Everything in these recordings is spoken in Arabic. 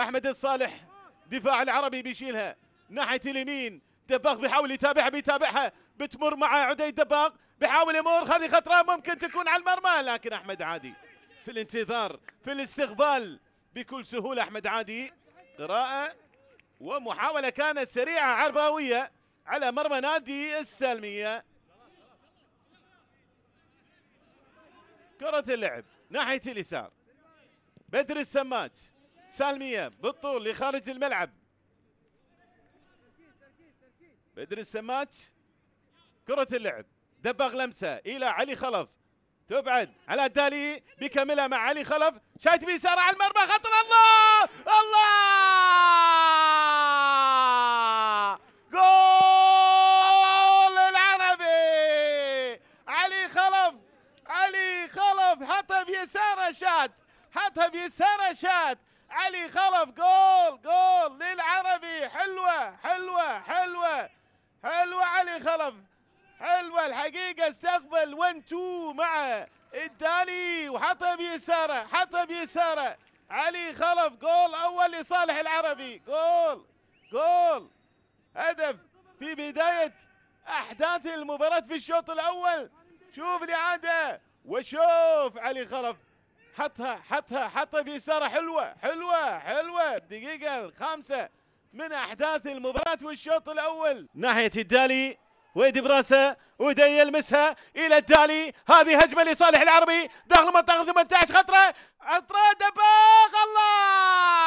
احمد الصالح دفاع العربي بيشيلها ناحيه اليمين دباغ بيحاول يتابعها بيتابعها بتمر مع عدي دباغ بيحاول يمر هذه خطره ممكن تكون على المرمى لكن احمد عادي في الانتظار في الاستقبال بكل سهوله احمد عادي قراءه ومحاوله كانت سريعه عرباويه على مرمى نادي السالميه كره اللعب ناحيه اليسار بدر السماج سالمية بالطول لخارج الملعب بدر السماج كرة اللعب دباغ لمسة إلى علي خلف تبعد على الدالي بكاملها مع علي خلف شايت بيسارة على المرمى خطر الله الله جول العربي علي خلف علي خلف حطها بيساره شات حطها بيساره شات علي خلف جول جول للعربي حلوة حلوة حلوة حلوة علي خلف حلوة الحقيقة استقبل 1 2 مع الدالي وحطها بيساره حطها بيساره علي خلف جول اول لصالح العربي جول جول هدف في بداية احداث المباراة في الشوط الاول شوف الاعادة وشوف علي خلف حطها حطها حطها في سارة حلوه حلوه حلوه الدقيقه الخامسه من احداث المباراه والشوط الاول ناحيه الدالي ويدي براسه ويدي يلمسها الى الدالي هذه هجمه لصالح العربي داخل منطقه 18 خطره خطره دباغ الله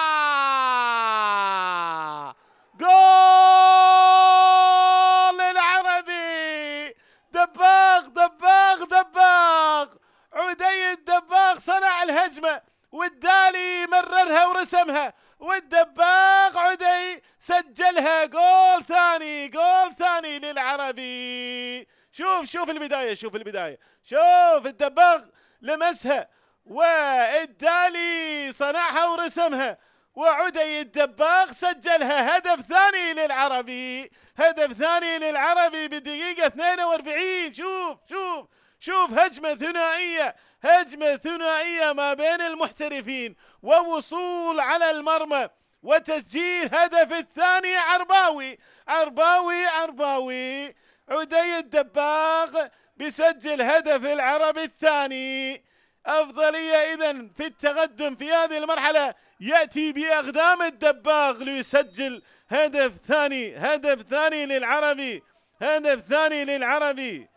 صورها ورسمها والدباغ عدي سجلها جول ثاني جول ثاني للعربي شوف شوف البدايه شوف البدايه شوف الدباغ لمسها والدالي صنعها ورسمها وعدي الدباغ سجلها هدف ثاني للعربي هدف ثاني للعربي بالدقيقه 42 شوف شوف شوف هجمه ثنائيه هجمة ثنائية ما بين المحترفين ووصول على المرمى وتسجيل هدف الثاني عرباوي عرباوي عرباوي عدي الدباغ بسجل هدف العربي الثاني أفضلية إذا في التقدم في هذه المرحلة يأتي بأقدام الدباغ ليسجل هدف ثاني هدف ثاني للعربي هدف ثاني للعربي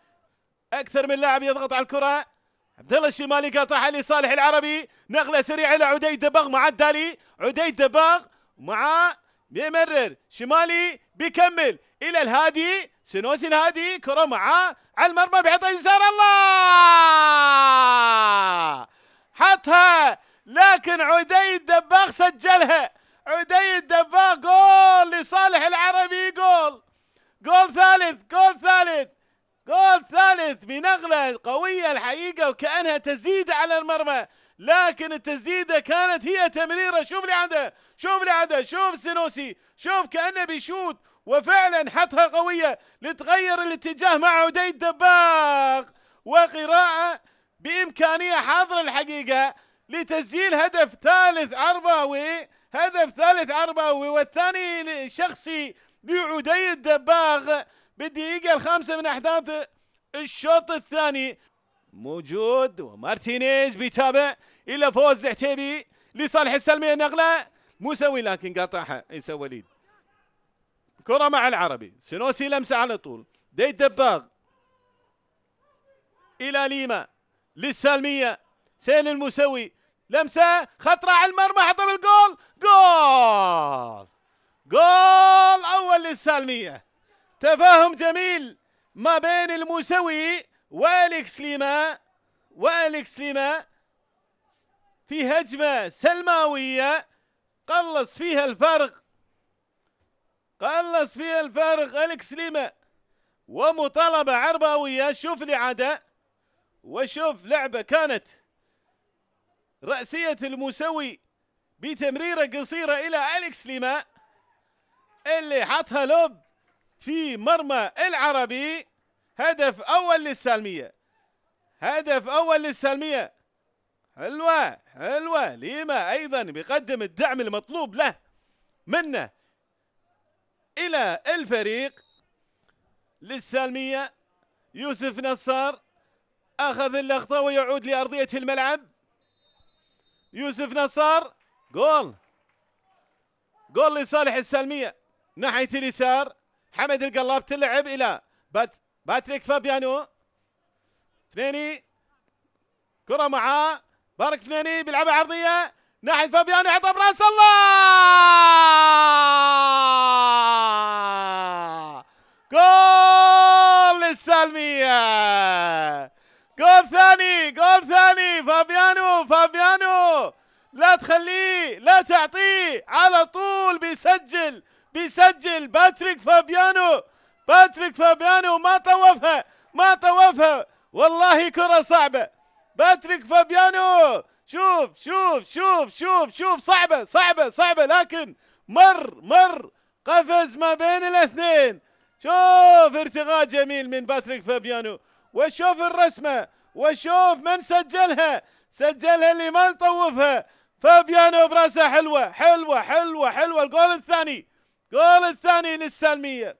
أكثر من لاعب يضغط على الكرة عبد الله الشمالي قاطعها لصالح العربي نقله سريعه لعدي دباغ مع الدالي عدي دباغ مع بيمرر شمالي بيكمل الى الهادي سنوسي الهادي كره معاه على المرمى بيعطي يسار الله حطها لكن عدي الدباغ سجلها عدي الدباغ جول لصالح العربي جول جول ثالث جول ثالث كانت بنغلة قوية الحقيقة وكأنها تزيد على المرمى لكن التزيدة كانت هي تمريرة شوف عنده شوف عنده شوف سينوسي شوف كأنه بيشوت وفعلا حطها قوية لتغير الاتجاه مع عدي الدباغ وقراءة بإمكانية حاضرة الحقيقة لتسجيل هدف ثالث عرباوي هدف ثالث عرباوي والثاني شخصي لعدي الدباغ بالدقيقة الخامسة من أحداث الشوط الثاني موجود ومارتينيز بيتابع الى فوز العتيبي لصالح السلميه نقله موسوي لكن قاطعها عيسى وليد كره مع العربي سنوسي لمسه على طول ديد دباغ الى ليما للسالميه سين المسوي لمسه خطره على المرمى حطها بالجول جول جول اول للسالميه تفاهم جميل ما بين الموسوي والكس ليما والكس ليما في هجمه سلماويه قلص فيها الفرق قلص فيها الفارق أليكس ليما ومطالبة عرباوية شوف الإعادة وشوف لعبة كانت رأسية الموسوي بتمريرة قصيرة إلى أليكس ليما اللي حطها لوب في مرمى العربي هدف اول للسالميه هدف اول للسالميه حلوه حلوه ليما ايضا بيقدم الدعم المطلوب له منه الى الفريق للسالميه يوسف نصار اخذ اللقطه ويعود لارضيه الملعب يوسف نصار جول جول لصالح السالميه ناحيه اليسار حمد القلاب تلعب الى بات باتريك فابيانو فنيني كره معاه بارك فنيني بيلعبها عرضيه ناحيه فابيانو يعطى براس الله جول للسالميه جول ثاني جول ثاني فابيانو فابيانو لا تخليه لا تعطيه على طول بيسجل بيسجل باتريك فابيانو باتريك فابيانو ما طوفها ما طوفها والله كرة صعبة باتريك فابيانو شوف شوف شوف شوف شوف صعبة صعبة صعبة لكن مر مر قفز ما بين الاثنين شوف ارتقاء جميل من باتريك فابيانو وشوف الرسمة وشوف من سجلها سجلها اللي ما نطوفها فابيانو براسه حلوة حلوة حلوة حلوة الجول الثاني جول الثاني للسالمية